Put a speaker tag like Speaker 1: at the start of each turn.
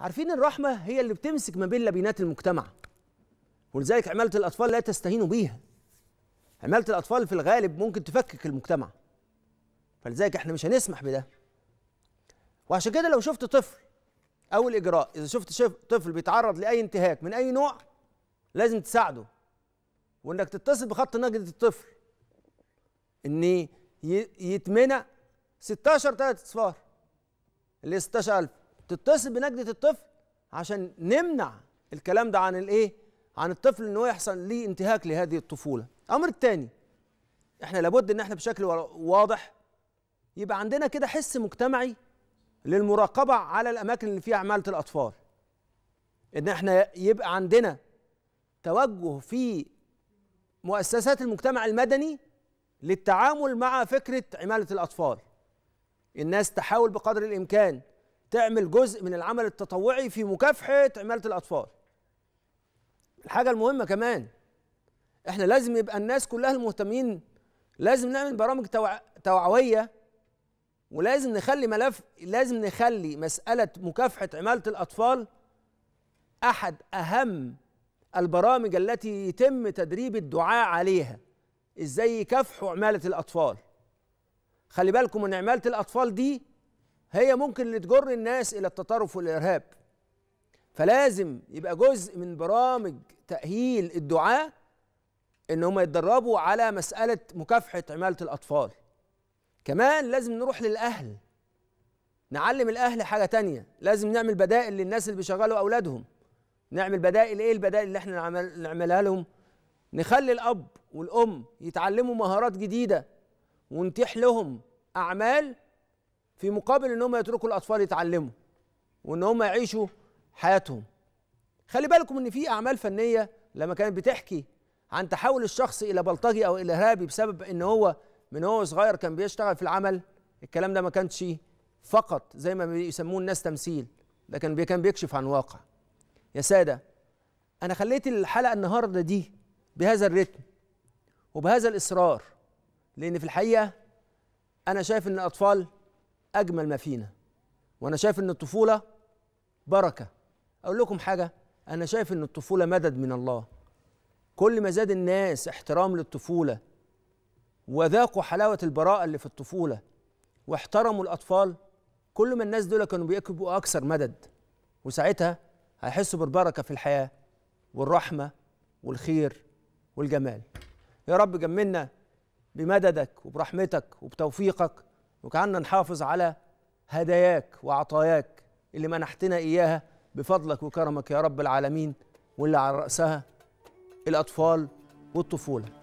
Speaker 1: عارفين الرحمة هي اللي بتمسك ما بين لبينات المجتمع ولذلك عمالة الأطفال لا تستهينوا بيها عمالة الأطفال في الغالب ممكن تفكك المجتمع فلذلك احنا مش هنسمح بده وعشان كده لو شفت طفل أول إجراء إذا شفت طفل بيتعرض لأي انتهاك من أي نوع لازم تساعده وإنك تتصل بخط نجدة الطفل إن يتمنى 16 تلات أصفار اللي 16000 تتصل بنجده الطفل عشان نمنع الكلام ده عن الايه عن الطفل ان هو يحصل ليه انتهاك لهذه الطفوله الامر الثاني احنا لابد ان احنا بشكل واضح يبقى عندنا كده حس مجتمعي للمراقبه على الاماكن اللي فيها عماله الاطفال ان احنا يبقى عندنا توجه في مؤسسات المجتمع المدني للتعامل مع فكره عماله الاطفال الناس تحاول بقدر الامكان تعمل جزء من العمل التطوعي في مكافحه عماله الاطفال الحاجه المهمه كمان احنا لازم يبقى الناس كلها المهتمين لازم نعمل برامج توع... توعويه ولازم نخلي ملف لازم نخلي مساله مكافحه عماله الاطفال احد اهم البرامج التي يتم تدريب الدعاء عليها ازاي يكافحوا عمالة الأطفال خلي بالكم ان عمالة الأطفال دي هي ممكن اللي تجر الناس الى التطرف والارهاب فلازم يبقى جزء من برامج تاهيل الدعاه ان هم يتدربوا على مساله مكافحه عماله الاطفال كمان لازم نروح للاهل نعلم الاهل حاجه تانية لازم نعمل بدائل للناس اللي بيشغلوا اولادهم نعمل بدائل ايه البدائل اللي احنا نعملها لهم نخلي الاب والام يتعلموا مهارات جديده ونتيح لهم اعمال في مقابل ان هم يتركوا الاطفال يتعلموا وان هم يعيشوا حياتهم خلي بالكم ان في اعمال فنيه لما كانت بتحكي عن تحول الشخص الى بلطجي او الى ارهابي بسبب ان هو من هو صغير كان بيشتغل في العمل الكلام ده ما كانش فقط زي ما بيسموه الناس تمثيل ده كان كان بيكشف عن واقع يا ساده انا خليت الحلقه النهارده دي بهذا الريتم وبهذا الاصرار لان في الحقيقه انا شايف ان الاطفال اجمل ما فينا وانا شايف ان الطفوله بركه اقول لكم حاجه انا شايف ان الطفوله مدد من الله كل ما زاد الناس احترام للطفوله وذاقوا حلاوه البراءه اللي في الطفوله واحترموا الاطفال كل ما الناس دول كانوا بيبقوا اكثر مدد وساعتها هيحسوا بالبركه في الحياه والرحمه والخير والجمال يا رب جملنا بمددك وبرحمتك وبتوفيقك وكعنا نحافظ على هداياك وعطاياك اللي منحتنا إياها بفضلك وكرمك يا رب العالمين واللي على رأسها الأطفال والطفولة